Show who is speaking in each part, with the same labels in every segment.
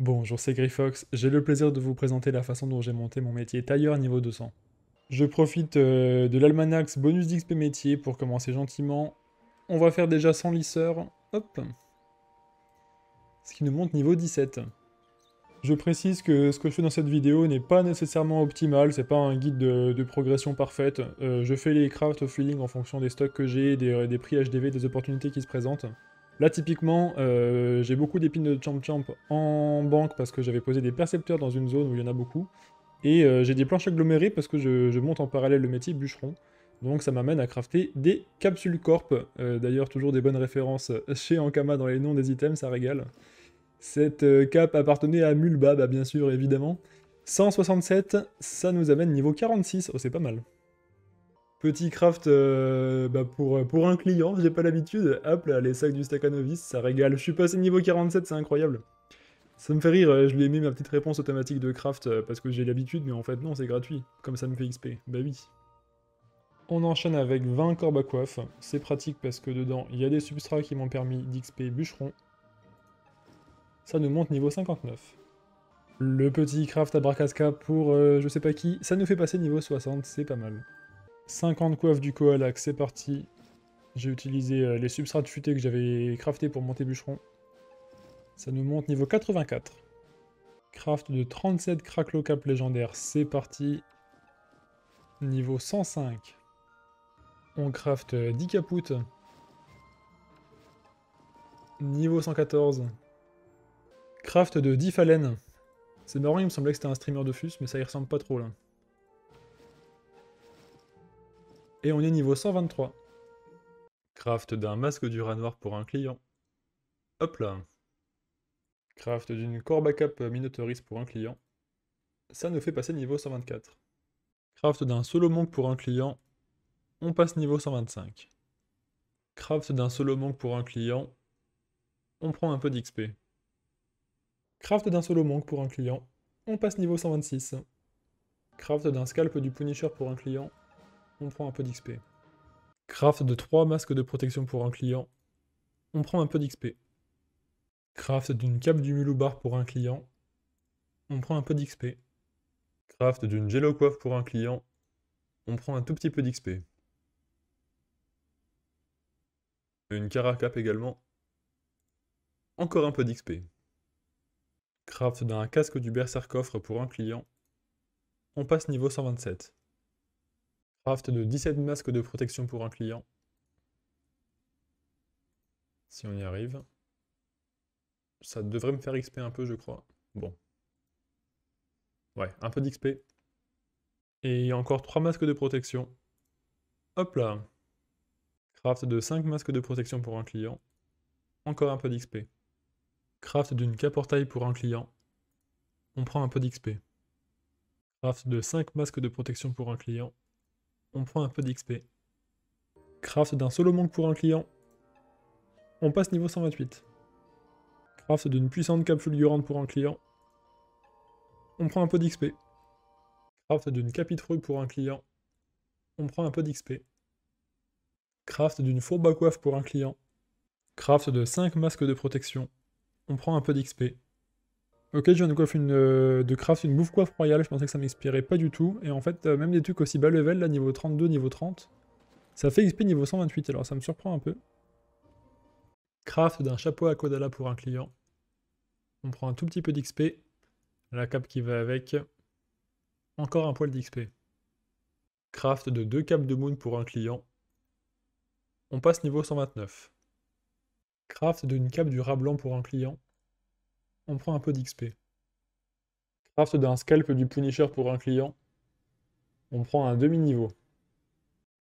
Speaker 1: Bonjour, c'est Grifox. J'ai le plaisir de vous présenter la façon dont j'ai monté mon métier tailleur niveau 200. Je profite euh, de l'almanax bonus d'XP métier pour commencer gentiment. On va faire déjà 100 lisseurs. Hop Ce qui nous monte niveau 17. Je précise que ce que je fais dans cette vidéo n'est pas nécessairement optimal, c'est pas un guide de, progression parfaite. Euh, je fais les crafts au feeling en fonction des stocks que j'ai, des prix HDV, des opportunités qui se présentent. Là, typiquement, euh, j'ai beaucoup d'épines de Champ Champ en banque parce que j'avais posé des percepteurs dans une zone où il y en a beaucoup. Et euh, j'ai des planches agglomérées parce que je, monte en parallèle le métier bûcheron. Donc ça m'amène à crafter des capsules corp. Euh, d'ailleurs, toujours des bonnes références chez Ankama dans les noms des items, ça régale. Cette cape appartenait à Mulba, bien sûr, évidemment. 167, ça nous amène niveau 46. Oh, c'est pas mal. Petit craft euh, bah, pour, euh, pour un client, j'ai pas l'habitude. Hop là, les sacs du Stakanovis, ça régale. Je suis passé niveau 47, c'est incroyable. Ça me fait rire, euh, je lui ai mis ma petite réponse automatique de craft parce que j'ai l'habitude, mais en fait non, c'est gratuit. Comme ça me fait XP. Bah oui. On enchaîne avec 20 corbes à C'est pratique parce que dedans, il y a des substrats qui m'ont permis d'XP bûcheron. Ça nous monte niveau 59. Le petit craft à Bracasca pour je sais pas qui, ça nous fait passer niveau 60, c'est pas mal. 50 coiffes du koalak, c'est parti. J'ai utilisé euh, les substrats futés que j'avais crafté pour monter bûcheron. Ça nous monte niveau 84. Craft de 37 cracklo cap légendaire, c'est parti. Niveau 105. On craft 10 euh, capoutes. Niveau 114. Craft de 10 phalènes. C'est marrant, il me semblait que c'était un streamer de fus, mais ça y ressemble pas trop là. Et on est niveau 123. Craft d'un masque du rat noir pour un client. Hop là. Craft d'une core backup Minotauriste pour un client. Ça nous fait passer niveau 124. Craft d'un solo monk pour un client. On passe niveau 125. Craft d'un solo monk pour un client. On prend un peu d'XP. Craft d'un solo monk pour un client. On passe niveau 126. Craft d'un scalp du Punisher pour un client. On prend un peu d'XP. Craft de 3 masques de protection pour un client. On prend un peu d'XP. Craft d'une cape du Muloubar pour un client. On prend un peu d'XP. Craft d'une Jello Coiffe pour un client. On prend un tout petit peu d'XP. Une Caracap également. Encore un peu d'XP. Craft d'un casque du Berserk coffre pour un client. On passe niveau 127. Craft de 17 masques de protection pour un client. Si on y arrive. Ça devrait me faire XP un peu, je crois. Bon. Ouais, un peu d'XP. Et encore 3 masques de protection. Hop là. Craft de 5 masques de protection pour un client. Encore un peu d'XP. Craft d'une ca-portail pour un client. On prend un peu d'XP. Craft de 5 masques de protection pour un client on prend un peu d'XP. Craft d'un solo pour un client. On passe niveau 128. Craft d'une puissante cape fulgurante pour un client. On prend un peu d'XP. Craft d'une capitrouille pour un client. On prend un peu d'XP. Craft d'une fourbe à coiffe pour un client. Craft de 5 masques de protection. On prend un peu d'XP. Ok, je viens de coiffer une, euh, de craft une bouffe coiffe royale, je pensais que ça m'expirait pas du tout. Et en fait, euh, même des trucs aussi bas level, là, niveau 32, niveau 30, ça fait XP niveau 128, alors ça me surprend un peu. Craft d'un chapeau à Kodala pour un client. On prend un tout petit peu d'XP, la cape qui va avec, encore un poil d'XP. Craft de deux capes de moon pour un client. On passe niveau 129. Craft d'une cape du rat blanc pour un client. On prend un peu d'XP. Craft d'un scalp du Punisher pour un client. On prend un demi-niveau.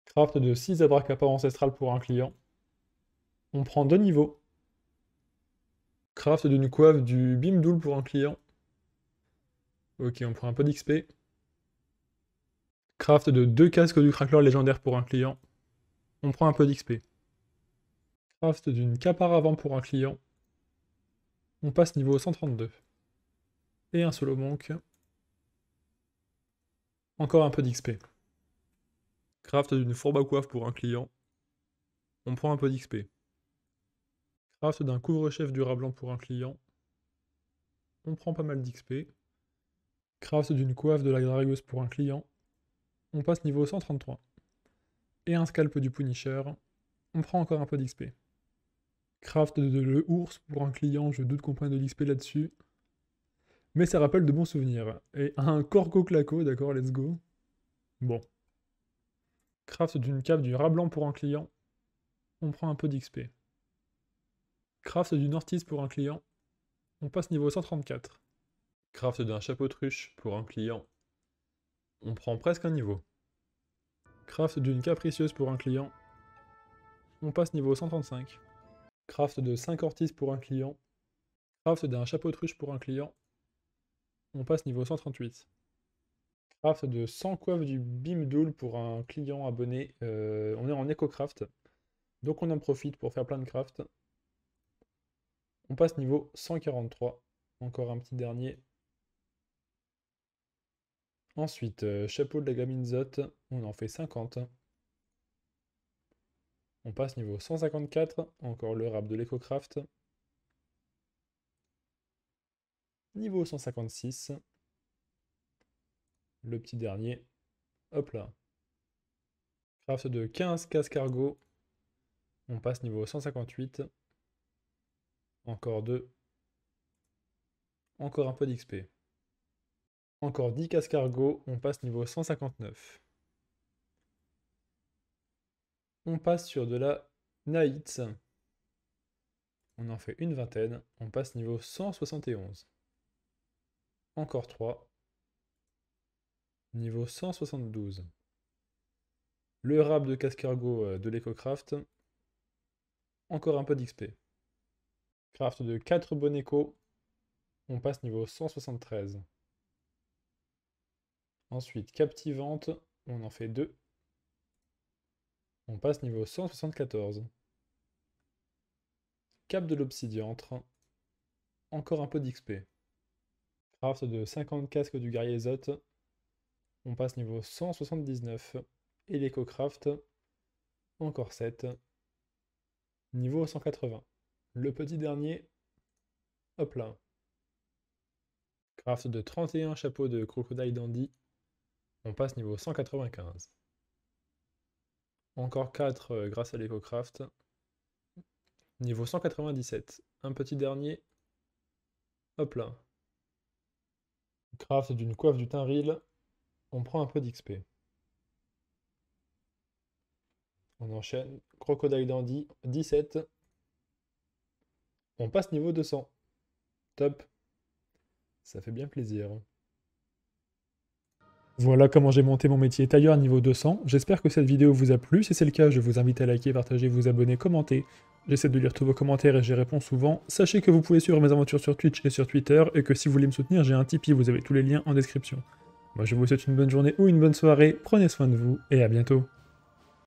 Speaker 1: Craft de 6 abracapas ancestrales pour un client. On prend deux niveaux. Craft d'une coiffe du Bimdoul pour un client. Ok, on prend un peu d'XP. Craft de deux casques du crackler légendaire pour un client. On prend un peu d'XP. Craft d'une Caparavant avant pour un client. On passe niveau 132. Et un solo manque. Encore un peu d'XP. Craft d'une fourbe à coiffe pour un client. On prend un peu d'XP. Craft d'un couvre-chef durable pour un client. On prend pas mal d'XP. Craft d'une coiffe de la Dragos pour un client. On passe niveau 133. Et un scalp du Punisher. On prend encore un peu d'XP. Craft de, l'ours pour un client, je doute qu'on prenne de l'XP là-dessus. Mais ça rappelle de bons souvenirs. Et un Corco Claco, d'accord, let's go. Bon. Craft d'une cave du rat blanc pour un client. On prend un peu d'XP. Craft d'une ortise pour un client. On passe niveau 134. Craft d'un chapeau truche pour un client. On prend presque un niveau. Craft d'une capricieuse pour un client. On passe niveau 135 craft de 5 ortises pour un client, craft d'un chapeau truche pour un client, on passe niveau 138. Craft de 100 coiffes du Bimdoul pour un client abonné, euh, on est en Craft. donc on en profite pour faire plein de craft. On passe niveau 143, encore un petit dernier. Ensuite, euh, chapeau de la gamine Zot, on en fait 50. On passe niveau 154, encore le rap de l'EcoCraft. Niveau 156. Le petit dernier. Hop là. Craft de 15 casse cargo. On passe niveau 158. Encore 2. Encore un peu d'XP. Encore 10 casse cargo. On passe niveau 159. On passe sur de la Naït. On en fait une vingtaine. On passe niveau 171. Encore 3. Niveau 172. Le rap de Cascargo euh, de l'EcoCraft. Encore un peu d'XP. Craft de 4 bon échos. On passe niveau 173. Ensuite, captivante, on en fait 2. On passe niveau 174. Cap de l'obsidiantre. Encore un peu d'XP. Craft de 50 casques du guerrier Zot. On passe niveau 179. Et l'éco-craft. Encore 7. Niveau 180. Le petit dernier. Hop là. Craft de 31 chapeaux de crocodile dandy. On passe niveau 195. Encore 4 euh, grâce à l'éco-craft. Niveau 197. Un petit dernier. Hop là. Craft d'une coiffe du Tinril. On prend un peu d'XP. On enchaîne. Crocodile Dandy, 17. On passe niveau 200. Top. Ça fait bien plaisir. Voilà comment j'ai monté mon métier tailleur niveau 200. J'espère que cette vidéo vous a plu. Si c'est le cas, je vous invite à liker, partager, vous abonner, commenter. J'essaie de lire tous vos commentaires et j'y réponds souvent. Sachez que vous pouvez suivre mes aventures sur Twitch et sur Twitter et que si vous voulez me soutenir, j'ai un Tipeee, vous avez tous les liens en description. Moi je vous souhaite une bonne journée ou une bonne soirée, prenez soin de vous et à bientôt.